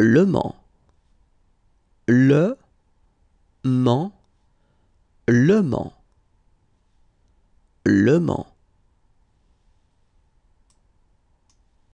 Le Mans. Le Mans. Le Mans. Le Mans.